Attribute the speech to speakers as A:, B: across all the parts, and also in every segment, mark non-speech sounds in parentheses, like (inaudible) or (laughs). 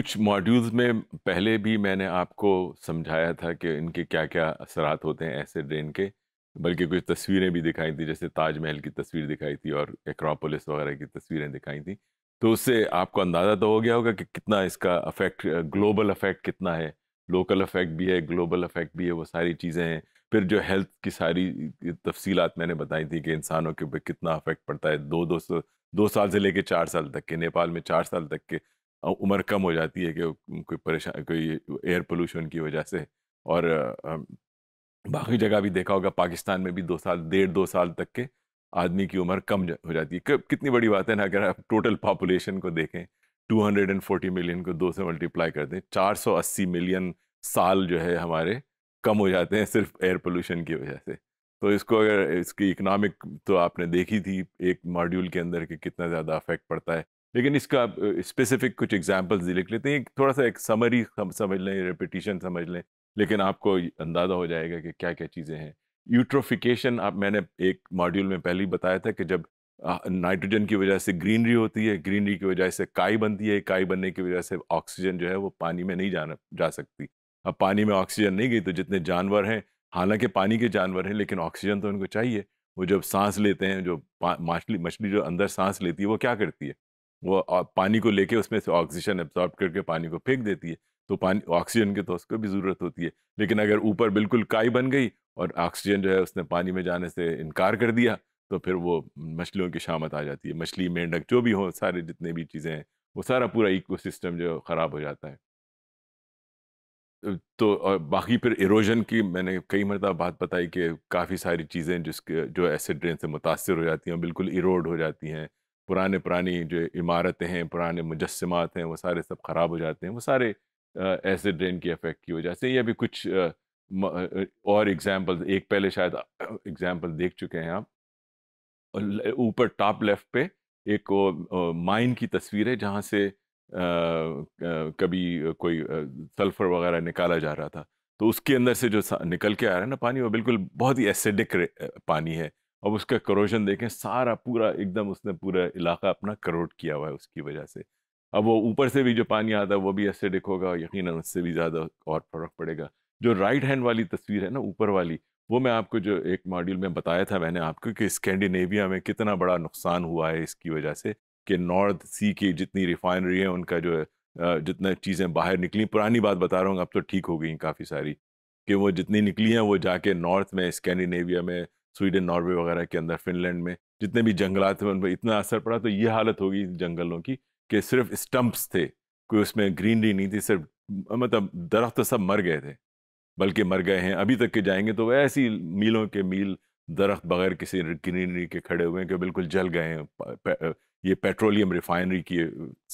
A: कुछ मॉड्यूल्स में पहले भी मैंने आपको समझाया था कि इनके क्या क्या असरात होते हैं ऐसे ड्रेन के बल्कि कुछ तस्वीरें भी दिखाई थी जैसे ताजमहल की तस्वीर दिखाई थी और एक्रोपोलिस वगैरह की तस्वीरें दिखाई थी तो उससे आपको अंदाज़ा तो हो गया होगा कि कितना इसका अफेक्ट ग्लोबल अफेक्ट कितना है लोकल अफेक्ट भी है ग्लोबल अफेक्ट भी है वो सारी चीज़ें हैं फिर जो हेल्थ की सारी तफसीलत मैंने बताई थी कि इंसानों के ऊपर कितना अफेक्ट पड़ता है दो दो सौ दो साल से लेकर चार साल तक के नेपाल में चार साल तक के उम्र कम हो जाती है कि कोई परेशान कोई एयर पोल्यूशन की वजह से और बाकी जगह भी देखा होगा पाकिस्तान में भी दो साल डेढ़ दो साल तक के आदमी की उम्र कम हो जाती है कितनी बड़ी बात है ना अगर आप टोटल पॉपुलेशन को देखें 240 मिलियन को दो से मल्टीप्लाई कर दें 480 मिलियन साल जो है हमारे कम हो जाते हैं सिर्फ एयर पोल्यूशन की वजह से तो इसको अगर इसकी इकोनॉमिक तो आपने देखी थी एक मॉड्यूल के अंदर कि कितना ज़्यादा अफेक्ट पड़ता है लेकिन इसका स्पेसिफिक कुछ एग्जाम्पल्स लिख लेते हैं एक थोड़ा सा एक समरी समझ लें रेपिटिशन समझ लें लेकिन आपको अंदाज़ा हो जाएगा कि क्या क्या चीज़ें हैं यूट्रोफिकेशन आप मैंने एक मॉड्यूल में पहले ही बताया था कि जब नाइट्रोजन की वजह से ग्रीनरी होती है ग्रीनरी की वजह से काई बनती है काई बनने की वजह से ऑक्सीजन जो है वो पानी में नहीं जाना जा सकती अब पानी में ऑक्सीजन नहीं गई तो जितने जानवर हैं हालांकि पानी के जानवर हैं लेकिन ऑक्सीजन तो उनको चाहिए वो जब सांस लेते हैं जो मछली मछली जो अंदर सांस लेती है वो क्या करती है वो पानी को लेके उसमें से ऑक्सीजन एब्जॉर्ब करके पानी को फेंक देती है तो पानी ऑक्सीजन के तो उसको भी ज़रूरत होती है लेकिन अगर ऊपर बिल्कुल काई बन गई और ऑक्सीजन जो है उसने पानी में जाने से इनकार कर दिया तो फिर वो मछलियों की शामत आ जाती है मछली मेंढक जो भी हो सारे जितने भी चीज़ें हैं वो सारा पूरा इकोसिस्टम जो ख़राब हो जाता है तो और बाकी फिर इरोजन की मैंने कई मरतबा बात बताई कि काफ़ी सारी चीज़ें जिसके जो एसिड ड्रेन से मुतासर हो जाती हैं बिल्कुल इरोड हो जाती हैं पुराने पुरानी जो इमारतें हैं पुराने मुजस्मात हैं वो सारे सब ख़राब हो जाते हैं वो सारे एसिड रेन की अफेक्ट की वजह से या भी कुछ और एग्जाम्पल एक पहले शायद एग्जाम्पल देख चुके हैं आप ऊपर टॉप लेफ्ट पे एक माइन की तस्वीर है जहाँ से आ, कभी कोई सल्फर वगैरह निकाला जा रहा था तो उसके अंदर से जो निकल के आ रहा है ना पानी वो बिल्कुल बहुत ही एसिडिक पानी है अब उसका करोशन देखें सारा पूरा एकदम उसने पूरा इलाका अपना करोट किया हुआ है उसकी वजह से अब वो ऊपर से भी जो पानी आता है वो भी एसिडिक होगा यकीन उससे भी ज़्यादा और फर्क पड़ेगा जो राइट हैंड वाली तस्वीर है ना ऊपर वाली वो मैं आपको जो एक मॉड्यूल में बताया था मैंने आपको कि स्कैंडिनेविया में कितना बड़ा नुकसान हुआ है इसकी वजह से कि नॉर्थ सी की जितनी रिफाइनरी है उनका जो जितना चीज़ें बाहर निकली पुरानी बात बता रहा हूँ अब तो ठीक हो गई काफ़ी सारी कि वो जितनी निकली हैं वो जाके नॉर्थ में स्कैंडिनेविया में स्वीडन नॉर्वे वगैरह के अंदर फिनलैंड में जितने भी जंगलात थे उन पर इतना असर पड़ा तो ये हालत होगी जंगलों की कि सिर्फ स्टम्प्स थे कोई उसमें ग्रीनरी नहीं थी सिर्फ मतलब दरख्त तो सब मर गए थे बल्कि मर गए हैं अभी तक के जाएंगे तो ऐसी मीलों के मील दरख्त बगैर किसी ग्रीनरी के खड़े हुए हैं कि बिल्कुल जल गए हैं ये पेट्रोलियम रिफाइनरी की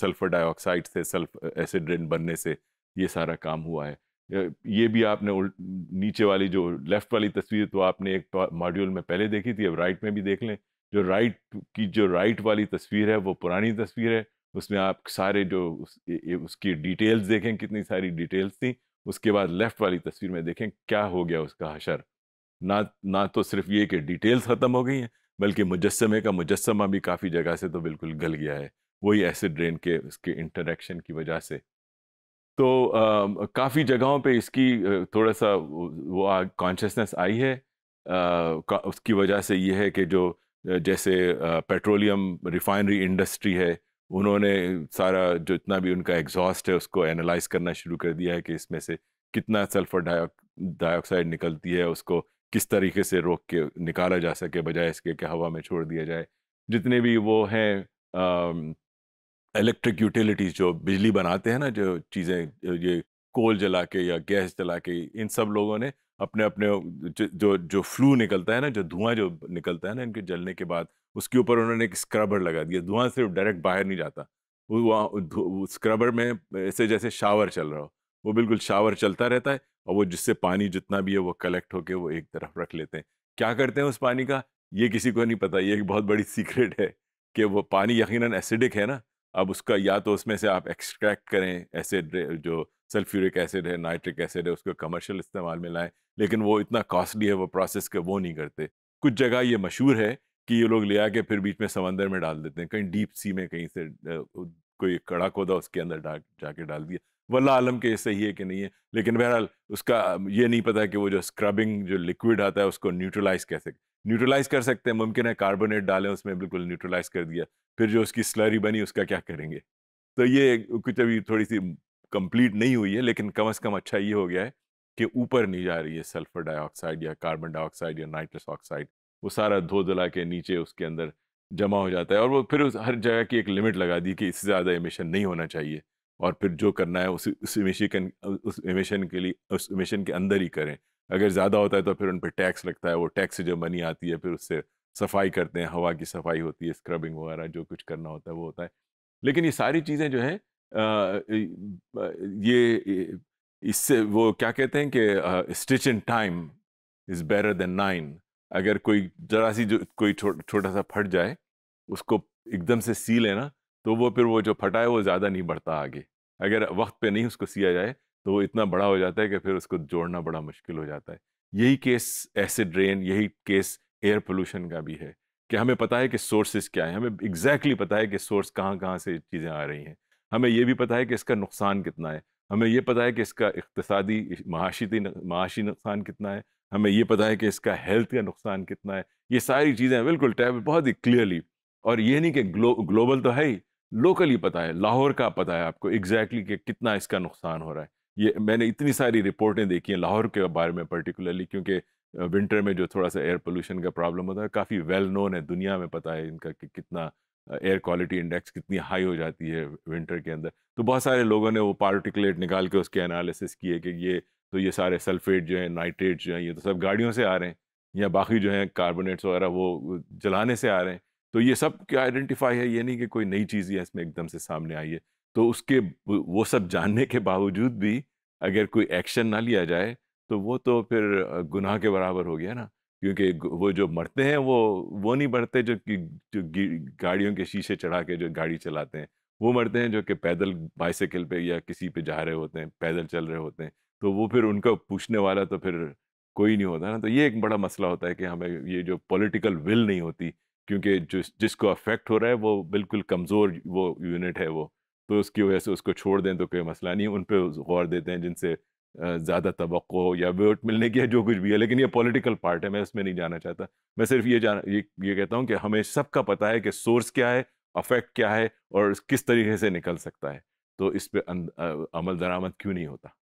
A: सल्फ़र डाइऑक्साइड से सल्फ एसिड रेन बनने से ये सारा काम हुआ है ये भी आपने नीचे वाली जो लेफ्ट वाली तस्वीर तो आपने एक मॉड्यूल में पहले देखी थी अब राइट में भी देख लें जो राइट की जो राइट वाली तस्वीर है वो पुरानी तस्वीर है उसमें आप सारे जो उस, उसकी डिटेल्स देखें कितनी सारी डिटेल्स थी उसके बाद लेफ़्ट वाली तस्वीर में देखें क्या हो गया उसका हशर ना ना तो सिर्फ ये कि डिटेल्स ख़त्म हो गई हैं बल्कि मुजस्मे का मुजस्मा भी काफ़ी जगह से तो बिल्कुल गल गया है वही एसिड रेन के उसके इंटरेक्शन की वजह से तो आ, काफ़ी जगहों पे इसकी थोड़ा सा वो कॉन्शियसनेस आई है आ, उसकी वजह से ये है कि जो जैसे पेट्रोलियम रिफाइनरी इंडस्ट्री है उन्होंने सारा जो इतना भी उनका एग्जॉस्ट है उसको एनालाइज करना शुरू कर दिया है कि इसमें से कितना सल्फर डाइऑक्साइड निकलती है उसको किस तरीके से रोक के निकाला जा सके बजाय इसके कि हवा में छोड़ दिया जाए जितने भी वो हैं इलेक्ट्रिक यूटिलिटीज़ जो बिजली बनाते हैं ना जो चीज़ें ये कोल जला के या गैस जला के इन सब लोगों ने अपने अपने जो जो फ्लू निकलता है ना जो धुआं जो निकलता है ना इनके जलने के बाद उसके ऊपर उन्होंने एक स्क्रबर लगा दिया धुआं सिर्फ डायरेक्ट बाहर नहीं जाता वो वहाँ स्क्रबर में ऐसे जैसे शावर चल रहा हो वो बिल्कुल शावर चलता रहता है और वो जिससे पानी जितना भी है वो कलेक्ट होके वो एक तरफ रख लेते हैं क्या करते हैं उस पानी का ये किसी को नहीं पता ये एक बहुत बड़ी सीक्रेट (laughs) है कि वो पानी यकीन एसिडिक है ना अब उसका या तो उसमें से आप एक्सट्रैक्ट करें एसिड जो सल्फ्यूरिक एसिड है नाइट्रिक एसिड है उसको कमर्शियल इस्तेमाल में लाएं लेकिन वो इतना कॉस्टली है वो प्रोसेस के वो नहीं करते कुछ जगह ये मशहूर है कि ये लोग ले आके फिर बीच में समंदर में डाल देते हैं कहीं डीप सी में कहीं से कोई कड़ा कोदा उसके अंदर डा जाके डाल दिया वल्ला आलम के सही है कि नहीं है लेकिन बहरहाल उसका ये नहीं पता कि वो जो स्क्रबिंग जो लिक्विड आता है उसको न्यूट्रलाइज कैसे न्यूट्रलाइज कर सकते हैं मुमकिन है कार्बोनेट डालें उसमें बिल्कुल न्यूट्रलाइज कर दिया फिर जो उसकी स्लरी बनी उसका क्या करेंगे तो ये कुछ अभी थोड़ी सी कंप्लीट नहीं हुई है लेकिन कम अज़ कम अच्छा ये हो गया है कि ऊपर नहीं जा रही है सल्फर डाइऑक्साइड या कार्बन डाइऑक्साइड या नाइट्रस ऑक्साइड वो सारा धो धुला के नीचे उसके अंदर जमा हो जाता है और वो फिर उस हर जगह की एक लिमिट लगा दी कि इससे ज़्यादा इमिशन नहीं होना चाहिए और फिर जो करना है उस उस इमिशन उस इमेशन के लिए उस इमेशन के अंदर ही करें अगर ज़्यादा होता है तो फिर उन पर टैक्स लगता है वो टैक्स से जो मनी आती है फिर उससे सफाई करते हैं हवा की सफाई होती है स्क्रबिंग वगैरह जो कुछ करना होता है वो होता है लेकिन ये सारी चीज़ें जो हैं ये इससे वो क्या कहते हैं कि stitch in time is better than nine अगर कोई जरा सी जो कोई छोटा सा फट जाए उसको एकदम से सी लेना तो वो फिर वो जो फटा है वो ज़्यादा नहीं बढ़ता आगे अगर वक्त पे नहीं उसको सिया जाए तो वो इतना बड़ा हो जाता है कि फिर उसको जोड़ना बड़ा मुश्किल हो जाता है यही केस एसिड रेन यही केस एयर पोल्यूशन का भी है कि हमें पता है कि सोर्सेज क्या है हमें एग्जैक्टली exactly पता है कि सोर्स कहाँ कहाँ से चीज़ें आ रही हैं हमें यह भी पता है कि इसका नुकसान कितना है हमें यह पता है कि इसका इकतदी माशी माशी नुकसान कितना है हमें ये पता है कि इसका हेल्थ का नुकसान कितना है ये सारी चीज़ें बिल्कुल टैब बहुत ही क्लियरली और ये नहीं कि ग्लो ग्लोबल तो है ही लोकली पता है लाहौर का पता है आपको एग्जैक्टली exactly कि कितना इसका नुकसान हो रहा है ये मैंने इतनी सारी रिपोर्टें देखी हैं लाहौर के बारे में पर्टिकुलरली क्योंकि विंटर में जो थोड़ा सा एयर पोल्यूशन का प्रॉब्लम होता है काफ़ी वेल नोन है दुनिया में पता है इनका कि कितना एयर क्वालिटी इंडेक्स कितनी हाई हो जाती है विंटर के अंदर तो बहुत सारे लोगों ने वो पार्टिकुलेट निकाल के उसके एनालिसिस किए कि ये तो ये सारे सल्फेट जो हैं नाइट्रेट जो हैं ये तो सब गाड़ियों से आ रहे हैं या बाकी जो हैं कार्बोनेट्स वगैरह वो जलाने से आ रहे हैं तो ये सब क्या आइडेंटिफाई है ये नहीं कि कोई नई चीज़ ही इसमें एकदम से सामने आई है तो उसके वो सब जानने के बावजूद भी अगर कोई एक्शन ना लिया जाए तो वो तो फिर गुनाह के बराबर हो गया ना क्योंकि वो जो मरते हैं वो वो नहीं मरते जो जो गाड़ियों के शीशे चढ़ा के जो गाड़ी चलाते हैं वो मरते हैं जो कि पैदल बाइसाइकिल पे या किसी पे जा रहे होते हैं पैदल चल रहे होते हैं तो वो फिर उनका पूछने वाला तो फिर कोई नहीं होता ना तो ये एक बड़ा मसला होता है कि हमें ये जो पॉलिटिकल विल नहीं होती क्योंकि जिस जिसको अफेक्ट हो रहा है वो बिल्कुल कमज़ोर वो यूनिट है वो तो उसकी वजह से उसको छोड़ दें तो कोई मसला नहीं उन पर गौर देते हैं जिनसे ज़्यादा तो या वोट मिलने की है जो कुछ भी है लेकिन ये पॉलिटिकल पार्ट है मैं उसमें नहीं जाना चाहता मैं सिर्फ ये जान ये ये कहता हूँ कि हमें सबका पता है कि सोर्स क्या है अफेक्ट क्या है और किस तरीके से निकल सकता है तो इस पर अमल दरामद क्यों नहीं होता